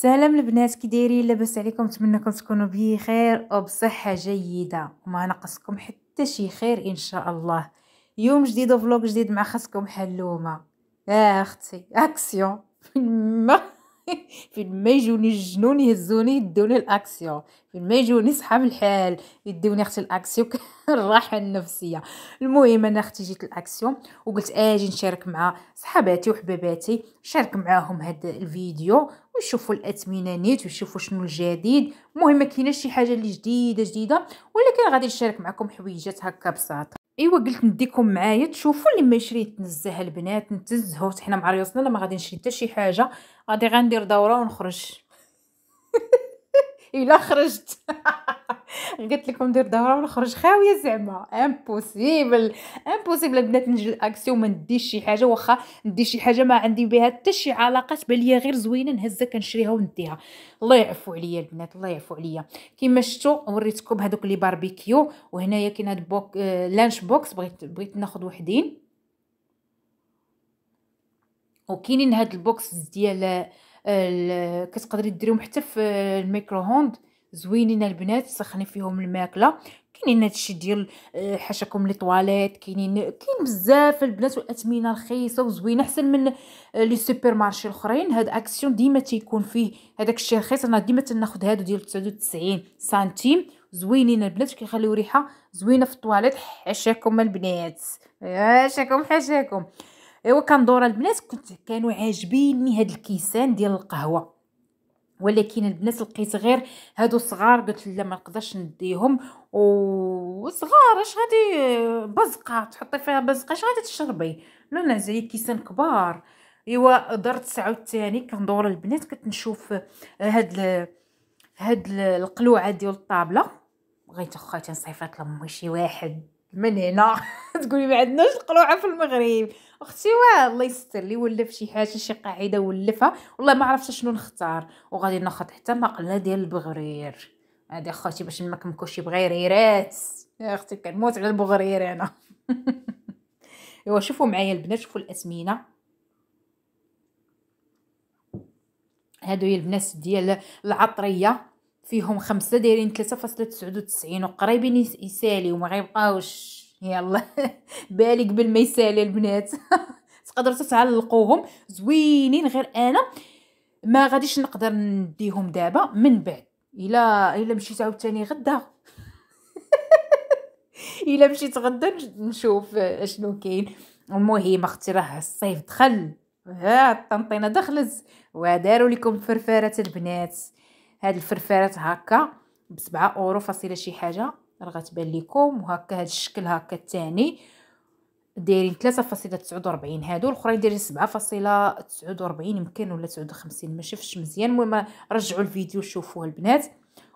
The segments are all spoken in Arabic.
سلام البنات كي دايرين لاباس عليكم نتمنىكم تكونوا بخير وبصحه جيده وما نقصكم حتى شي خير ان شاء الله يوم جديد وفلوق جديد مع خاصكم حلومه آه، اختي اكسيون ما فين ما يجوني الجنون يهزوني يدوني الاكسيون فين ما يجوني صحاب الحال يدوني اختي الاكسيون الراحه النفسيه المهم انا اختي جيت الاكسيون وقلت اجي نشارك مع صحاباتي وحباباتي شارك معاهم هذا الفيديو ونشوفوا الاثمنه نيت ونشوفوا شنو الجديد المهم ما كايناش شي حاجه اللي جديده جديده ولكن غادي نشارك معكم حويجات هكا بساط ايوا قلت نديكم معايا تشوفوا اللي ما يشري تنزه البنات نتزهو حنا مع ريوسنا لا ما غادي نشري حتى شي حاجه غادي غندير دوره ونخرج الا خرجت قلت لكم ندير دورة ونخرج خاوية زعما امبوسيبل امبوسيبل البنات نجي اكسيون ما نديش شي حاجة واخا ندي شي حاجة ما عندي بها حتى شي علاقة تبان ليا غير زوينة نهزها كنشريها ونديها الله يعفو عليا البنات الله يعفو عليا كيما شفتوا وريتكم هذوك لي باربيكيو وهنايا كاين هاد بوك آه لانش بوكس بغيت بغيت ناخذ وحدين وكاينين هاد البوكس ديال كتقدري ديريهم حتى في الميكرو هوند زوينين البنات سخني فيهم الماكله كاينين هادشي ديال آه، حاشاكم لي طواليت كاينين كاين بزاف البنات والاثمنه رخيصه وزوينه احسن من آه، لي سوبر مارشي الاخرين هاد اكسيون ديما تيكون فيه هذاك الشيء رخيص انا ديما تناخد هادو ديال 99 سنتيم زوينين البنات كيخليو ريحه زوينه في الطواليت حاشاكم البنات حاشاكم حاشاكم ايوا كندور البنات كنت كانوا عاجبيني هاد الكيسان ديال القهوه ولكن البنات لقيت غير هادو صغار قلت لا ما نقدرش نديهم وصغار اش غادي بزقه تحطي فيها بزقه اش غادي تشربي لا لا زي كيسان كبار ايوا درت عاوتاني كندور البنات كنت نشوف آه، هاد ال... هاد القلوعه ديال الطابله بغيت اخويا نصيفط لامي شي واحد من هنا تقولي ما عندناش القلوعه في المغرب اختي واه الله يستر لي ولف شي حاجه شي قاعده ولفها والله ما عرفتش شنو نختار وغادي ناخذ حتى مقله ديال البغرير هادي اختي باش نمكمكوش بغيريرات يا اختي كنموت على البغرير انا ايوا شوفوا معايا البنات شوفوا الاسمنه هادو هي البنات ديال العطريه فيهم خمسة دايرين ثلاثة فاصلة تسعود وتسعين وقريبين يسالي وما غيبقاوش يلا بالي قبل ما يسالي البنات تقدروا تتعلقوهم زوينين غير انا ما غاديش نقدر نديهم دابا من بعد الا الا مشيت عاوتاني غدا الا مشيت غدا نشوف اشنو كاين المهم اختي راه الصيف دخل ها الطنطينه دخلت وداروا لكم فرفاره البنات هاد الفرفارات هكا بسبعة اورو فاصله شي حاجه راه غتبان لكم وهكا هاد الشكل هكا التاني دايرين فاصلة تسعود وربعين هادو الاخرين دايرين سبعة فاصلة تسعود وربعين يمكن ولا تسعود وخمسين مشفتش مزيان المهم رجعوا الفيديو شوفوه البنات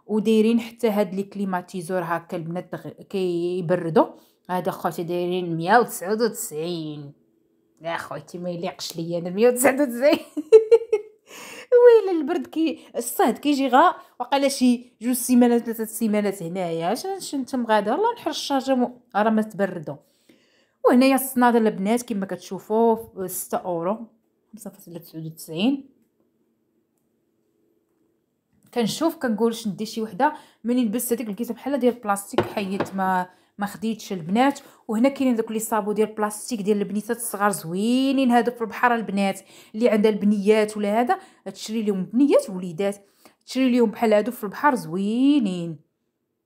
ودايرين حتى هاد لي كليماتيزور هكا البنات كيبردو هادا خوتي دايرين وتسعين يا خوتي ما يليقش ليا انا 199 ويلي البرد كي الصهد كيجي غا وقال شي جوج سيمانات ثلاثه سيمانات هنايا اش نتم غادا والله نحر الشارجه راه ما تبردوا وهنايا الصنادل البنات كما كتشوفوا 6 اورو 5.99 كنشوف كنقول شندي شي وحده ملي لبست هذيك لقيتها بحال ديال البلاستيك حيت ما ما خديتش البنات وهنا كاينين دوك لي صابو ديال البلاستيك ديال البنيتات الصغار زوينين هادو في البحر البنات اللي عندها البنيات ولا هذا تشري لهم بنيات وليدات تشري لهم بحال هادو في البحر زوينين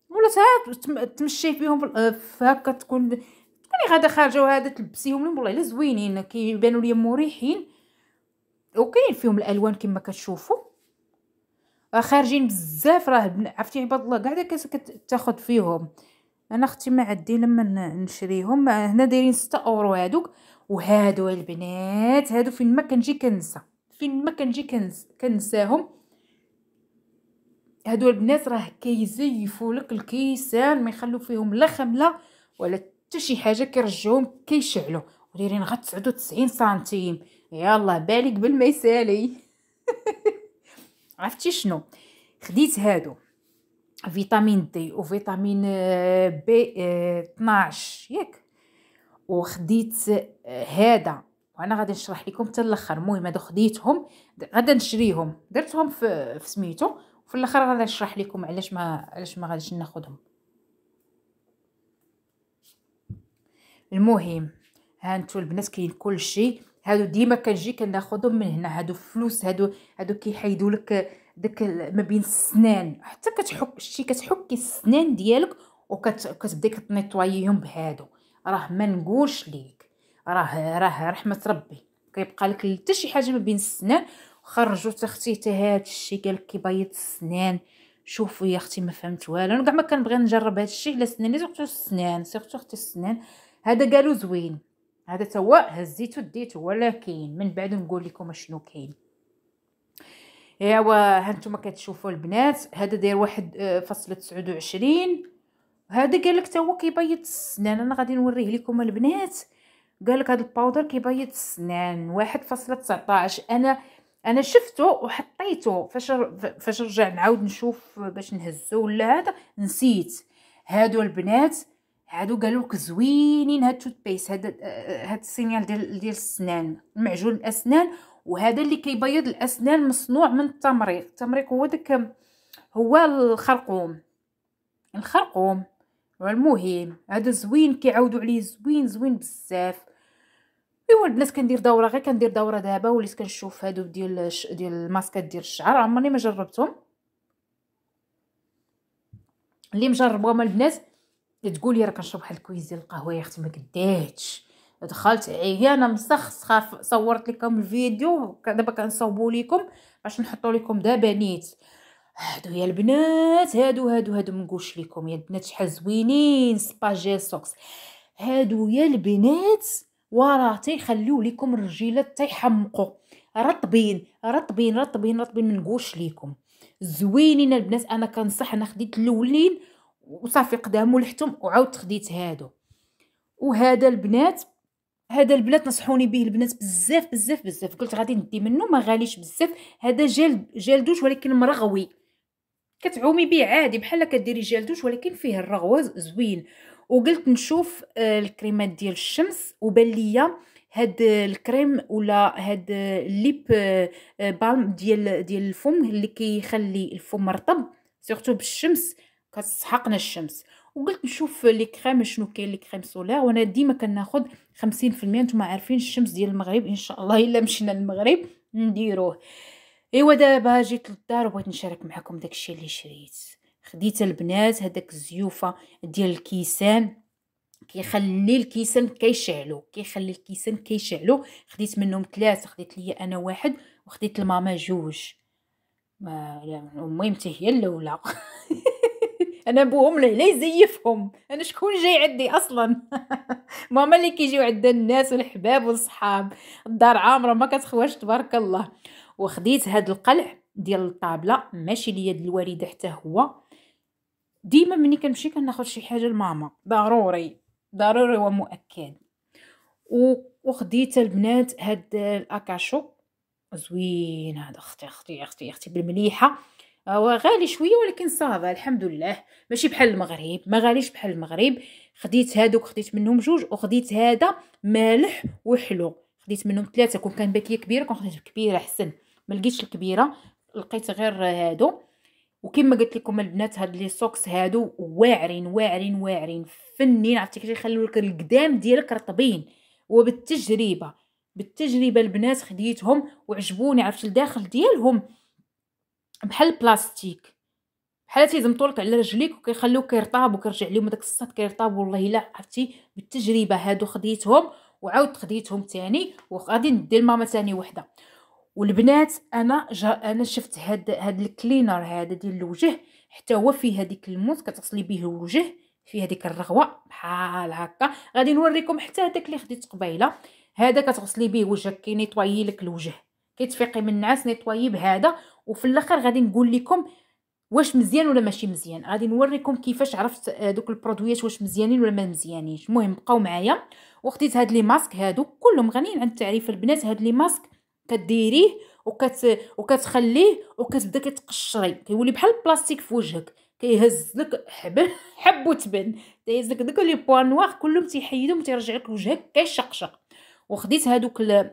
ولا تمشي فيهم آه، هكا تكون تكوني غادا خارجه وهذا تلبسيهم لهم والله الا زوينين كيبانوا لي مريحين وكاين فيهم الالوان كما كتشوفوا آه، خارجين بزاف راه عرفتي عباد الله كاع كتاخذ فيهم انا اختي ما عندي لما نشريهم هنا دايرين ستة اورو هادوك وهادو البنات هادو فين ما كنجي كنسى فين ما كنجي كنس كنساهم هادو البنات راه كيزيفوا لك الكيسان ما يخلو فيهم لا خمله ولا حتى شي حاجه كيرجعوهم كيشعلوا ودايرين غير 99 سنتيم يلا بالك بالميسالي يسالي عرفتي شنو خديت هادو فيتامين دي وفيتامين بي 12 ياك وخديت هذا وانا غادي نشرح لكم حتى الاخر المهم هادو خديتهم غادي نشريهم درتهم في, في سميتو وفي الاخر غادي نشرح لكم علاش ما علاش ما غاديش ناخذهم المهم هانتو البنات كاين كلشي هادو ديما كنجي كناخذهم من هنا هادو فلوس هادو هادو كيحيدوا لك داك ما بين السنان حتى كتحك شتي كتحكي السنان ديالك وكتبداي كتنيطوايهم بهادو راه ما نقولش ليك راه راه رحمه ربي كيبقى لك حتى شي حاجه ما بين السنان خرجوا تختي حتى هادشي قال لك كيبيض السنان شوفي يا اختي ما فهمت والو انا كاع ما كنبغي نجرب هادشي على سناني سيرتو السنان سيرتو اختي السنان هذا قالو زوين هذا توا هزيتو ديتو ولكن من بعد نقول لكم شنو كاين ايوا هانتوما كتشوفوا البنات هذا داير واحد آه، فاصله تسعود هذا قال لك تا هو كيبيض السنان انا غادي نوريه لكم البنات قال لك هذا الباودر كيبيض السنان واحد فاصله تسعطاش انا انا شفته وحطيته فاش فاش رجع نعاود نشوف باش نهزو ولا هذا نسيت هادو البنات هادو قالوا لك زوينين هاد التوت بيس هاد آه، آه، هاد السينيال ديال ديال السنان معجون الاسنان وهذا اللي كيبيض الاسنان مصنوع من التمريق التمريق هو داك هو الخرقوم الخرقوم المهم هذا زوين كيعاودوا عليه زوين زوين بزاف ايوا الناس كندير دوره غير كندير دوره دابا وليت كنشوف هادو ديال ديال الماسكات ديال الشعر عمرني ما جربتهم اللي مجربوهم البنات لي راه كنشرب بحال الكويز ديال القهوه يا اختي ما قداتش دخلت عليا انا مسخسخه صورت لكم الفيديو دابا كنصوبو لكم باش نحطو لكم دابا نيت هادو يا البنات هادو هادو هادو منقولش لكم يا البنات شحال زوينين سباجيل سوكس هادو يا البنات وراه تيخليو لكم الرجيلات تيحمقو رطبين رطبين رطبين رطبين منقولش لكم زوينين البنات انا كنصح انا خديت الاولين وصافي قدامو لحتهم وعاودت خديت هادو وهذا البنات هذا البنات نصحوني به البنات بزاف بزاف بزاف قلت غادي ندي منه ما غاليش بزاف هذا جيل جل دوش ولكن مرغوي كتعومي به عادي بحال كديري جيل دوش ولكن فيه الرغوه زوين وقلت نشوف آه، الكريمات ديال الشمس وبان ليا هاد الكريم ولا هاد الليب آه، آه، بالم ديال ديال الفم اللي كيخلي الفم رطب سورتو بالشمس كتسحقنا الشمس وقلت نشوف لي كريم شنو كاين لي كريم سولير وانا ديما كناخذ 50% نتوما عارفين الشمس ديال المغرب ان شاء الله الا مشينا للمغرب نديروه ايوا دابا جيت للدار وبغيت نشارك معكم داكشي اللي شريت خديت البنات هذاك الزيوفه ديال الكيسان كيخلي الكيسان كيشعلو كيخلي الكيسان كيشعلو خديت منهم ثلاثه خديت ليا انا واحد وخديت لماما جوج ما يعني المهم حتى هي الاولى انا بوهم لي يزيفهم انا شكون جاي عندي اصلا ماما اللي كيجيو عندها الناس والحباب والصحاب الدار عامره ما كتخواش تبارك الله وخديت هاد القلع ديال الطابله ماشي ليا الوالده حتى هو ديما ملي كنمشي كناخذ شي حاجه لماما ضروري ضروري ومؤكد وخديت البنات هاد الاكاشو زوين هذا اختي اختي اختي اختي بالمليحه هو غالي شويه ولكن صافا الحمد لله ماشي بحال المغرب ما غاليش بحال المغرب خديت هادوك خديت منهم جوج وخديت هذا مالح وحلو خديت منهم ثلاثه كون كان باكيه كبيره كون خديت كبيره حسن ما لقيتش الكبيره لقيت غير هادو وكما قلت لكم البنات هاد لي سوكس هادو واعرين واعرين واعرين فنين عرفتي كيفاش يخليو لك القدام ديالك رطبين وبالتجربه بالتجربه البنات خديتهم وعجبوني عرفت الداخل ديالهم بحال البلاستيك بحال تيزمطولك على رجليك وكيخليوك كيرطاب وكيرجع لهم داك الساط كيرطاب والله الا عرفتي بالتجربه هادو خديتهم وعاود خديتهم تاني وغادي ندي لماما تاني وحده والبنات انا جا انا شفت هاد هاد الكلينر هذا ديال الوجه حتى هو فيه هذيك الموس كتغسلي به الوجه فيه هذيك الرغوه بحال هكا غادي نوريكم حتى هذاك اللي خديت قبيله هذا كتغسلي به وجهك كينيطويي لك الوجه كتفيقي من النعاس نيطويي بهذا وفي الاخر غادي نقول لكم واش مزيان ولا ماشي مزيان غادي نوريكم كيفاش عرفت دوك البرودويات واش مزيانين ولا ما مزيانينش المهم بقاو معايا وخديت هاد لي ماسك هادو كلهم غنيين عن التعريف البنات هاد لي ماسك كديريه وكت وكتخليه وكتبدا كتقشري كيولي بحال البلاستيك في وجهك كيهز لك حب حب وتبن تيهز لك دوك لي بوان نوار كلهم تيحيدهم تيرجع لك وجهك كيشقشق وخديت هادوك ديال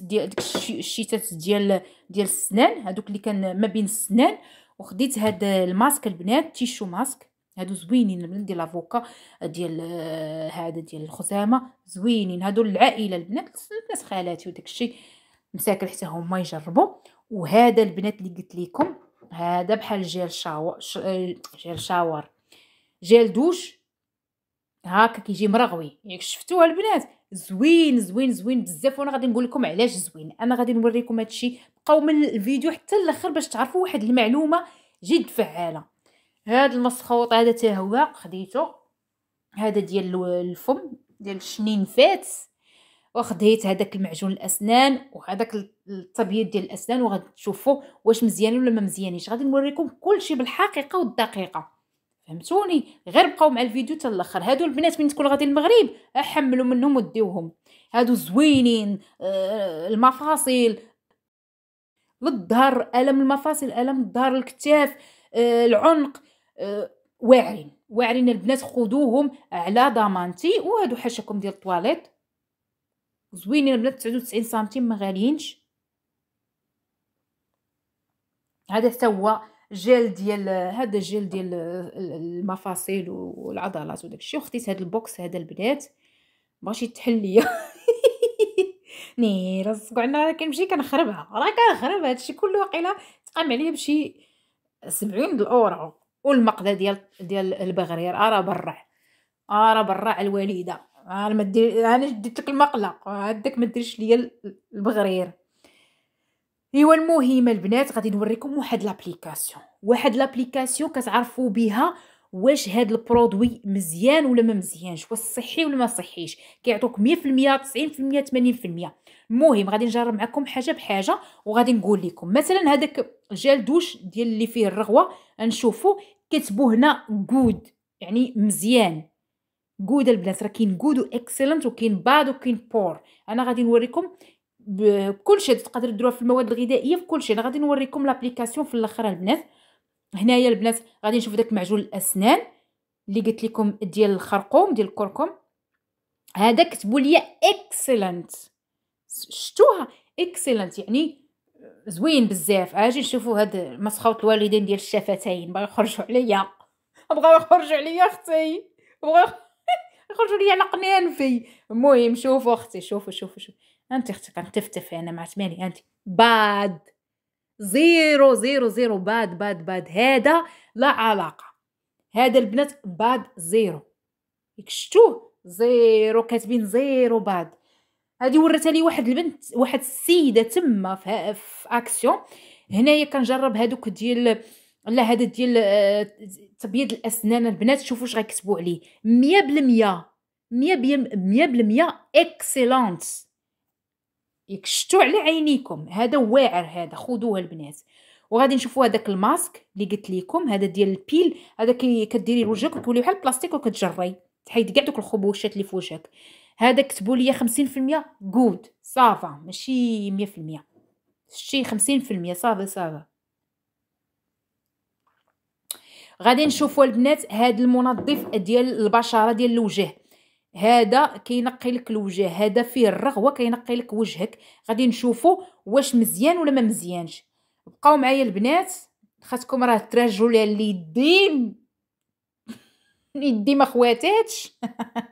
ديك الشيتات ديال ديال السنان هادوك اللي كان ما بين السنان وخديت هاد الماسك البنات تيشو ماسك هادو زوينين البنات ديال لافوكا ديال آه، هذا ديال الخزامه زوينين هادو العائله البنات الناس خالاتي وداك الشيء مساكن حتى هما يجربوا وهذا البنات اللي قلت لكم هذا بحال جيل شاور آه، جيل شاور جيل دوش هاكا كيجي مرغوي ياك شفتوها البنات زوين زوين زوين بزاف وانا غادي نقول لكم علاش زوين انا غادي نوريكم هادشي بقاو من الفيديو حتى الاخر باش تعرفوا واحد المعلومه جد فعاله هاد المسخوط هذا تاهو هو خديته هذا ديال الفم ديال الشنين فات وخديت هذاك المعجون الاسنان وهذاك التبييض ديال الاسنان وغادي تشوفوا واش مزيان ولا ما مزيانيش غادي نوريكم كلشي بالحقيقه والدقيقه فهمتوني غير بقاو مع الفيديو حتى الاخر هادو البنات من تكون غادي المغرب احملوا منهم وديوهم هادو زوينين آه المفاصل للظهر الم المفاصل الم الظهر الكتاف آه العنق آه واعرين واعرين البنات خذوهم على ضمانتي وهادو حاشاكم ديال الطواليط زوينين البنات 99 سنتيم ما غاليينش هذا حتى هو جيل ديال هذا جيل ديال المفاصل والعضلات وداك الشيء وخديت هذا البوكس هذا البنات ماشي تحل ليا ني راسك عنا راه كنمشي كنخربها راه كنخرب هادشي كله واقيلا تقام عليا بشي 70 الاورو والمقده ديال ديال البغرير راه برع راه برع الوالده انا ما دير انا ديت لك المقله هداك ما ديرش ليا البغرير ايوا المهم البنات غادي نوريكم واحد لابليكاسيون واحد لابليكاسيون كتعرفوا بها واش هاد البرودوي مزيان ولا ما مزيانش واش صحي ولا ما صحيش كيعطوك 100% 90% 80% المهم غادي نجرب معكم حاجه بحاجه وغادي نقول لكم مثلا هذاك جيل دوش ديال اللي فيه الرغوه نشوفوا كتبوا هنا جود يعني مزيان جود البنات راه كاين جود واكسلنت وكاين باد وكاين بور انا غادي نوريكم بكل شيء تقدر ديروها في المواد الغذائيه في كل شيء انا غادي نوريكم لابليكاسيون في الاخر البنات هنايا البنات غادي نشوف داك معجون الاسنان اللي قلت لكم ديال الخرقوم ديال الكركم هذا كتبوا لي اكسلنت شتوها اكسلنت يعني زوين بزاف اجي آه، نشوفوا هاد مسخوط الوالدين ديال الشفتين بغاو يخرجوا عليا بغاو يخرجوا عليا اختي بغاو يخرجوا لي على قنان في المهم شوفوا اختي شوفوا شوفوا شوفوا انت اختي يعني، انت تفتفي انا ما تماني انت باد زيرو زيرو زيرو باد باد باد هذا لا علاقة هذا البنات باد زيرو شتوه زيرو كاتبين زيرو باد هادي ورات لي واحد البنت واحد السيده تما في, في اكسيون هنايا كنجرب هادوك ديال لا هذا ديال آه، تبييض الاسنان البنات شوفوا اش غيكتبوا عليه 100% 100% 100% اكسيلونس يكشتوا على عينيكم هذا واعر هذا خذوها البنات وغادي نشوفوا هذاك الماسك اللي قلت لكم هذا ديال البيل هذا كي كديري لوجهك وتولي بحال البلاستيك وكتجري تحيد كاع دوك الخبوشات اللي في وجهك هذا كتبوا لي 50% جود صافا ماشي 100% شي 50% صافا صافا غادي نشوفوا البنات هذا المنظف ديال البشره ديال الوجه هذا كينقي لك الوجه هذا فيه الرغوه كينقي لك وجهك غادي نشوفوا واش مزيان ولا ما مزيانش بقاو معايا البنات خاصكم راه تراجعوا لي اليدين يدي ما خواتاتش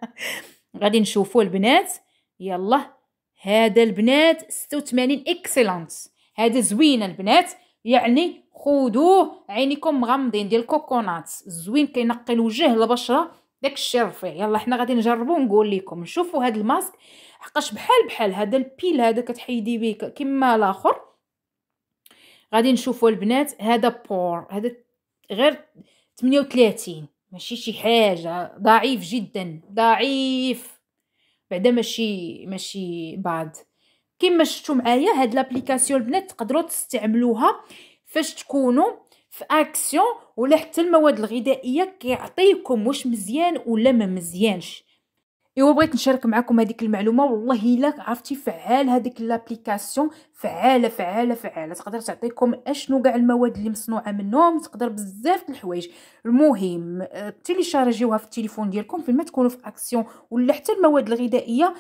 غادي نشوفوا البنات يلا هذا البنات 86 اكسلنت هذا زوين البنات يعني خذوه عينيكم مغمضين ديال كوكونات زوين كينقي الوجه البشره داك الشرفي يلا حنا غادي نجربو ونقول لكم نشوفوا هاد الماسك حقاش بحال بحال هذا البيل هذا كتحيدي بيه كما الاخر غادي نشوفوا البنات هذا بور هذا غير 38 ماشي شي حاجه ضعيف جدا ضعيف بعدا ماشي ماشي بعد كما شفتوا معايا هاد لابليكاسيون البنات تقدروا تستعملوها فاش تكونوا في اكسيون ولا حتى المواد الغذائيه كيعطيكم واش مزيان ولا ما مزيانش ايوا بغيت نشارك معكم هذيك المعلومه والله الا عرفتي فعال هذيك لابليكاسيون فعاله فعاله فعاله تقدر تعطيكم اشنو كاع المواد اللي مصنوعه منهم تقدر بزاف الحوايج المهم آه، تيليشارجيوها في التليفون ديالكم فين ما تكونوا في اكسيون ولا حتى المواد الغذائيه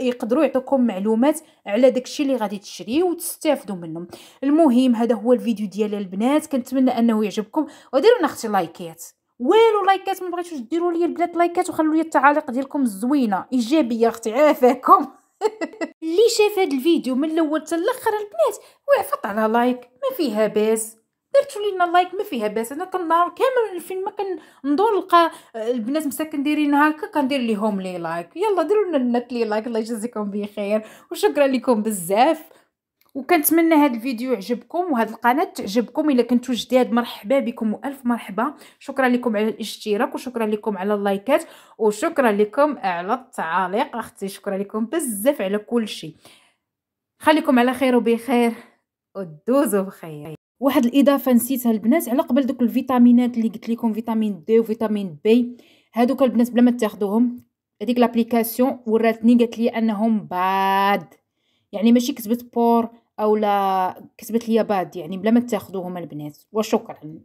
يقدروا يعطوكم معلومات على داكشي اللي غادي تشريو وتستافدوا منهم المهم هذا هو الفيديو ديال البنات كنتمنى انه يعجبكم وديروا لنا اختي لايكات والو لايكات ما بغيتوش ديروا لي البنات لايكات وخلوا لي التعاليق ديالكم الزوينه ايجابيه اختي عافاكم اللي شاف هذا الفيديو من الاول حتى الاخر البنات وعفط على لايك ما فيها باس درتوا لينا لايك ما فيها باس انا كنهار كامل الفيلم ما كندور نلقى آه، البنات مساكن دايرين هكا كندير ليهم لي لايك يلا ديروا لنا البنات لي لايك الله يجازيكم بخير وشكرا لكم بزاف وكنتمنى هذا الفيديو يعجبكم وهاد القناه تعجبكم الا كنتو جداد مرحبا بكم والف مرحبا شكرا لكم على الاشتراك وشكرا لكم على اللايكات وشكرا لكم على التعاليق اختي شكرا لكم بزاف على كل شيء خليكم على خير وبخير ودوزوا بخير واحد الاضافه نسيتها البنات على قبل دوك الفيتامينات اللي قلت لكم فيتامين دي وفيتامين بي هادوك البنات بلا ما تاخذوهم هذيك لابليكاسيون وراتني قالت لي انهم باد يعني ماشي كتبت بور او لا كتبت لي باد يعني بلا ما تاخذوهم البنات وشكرا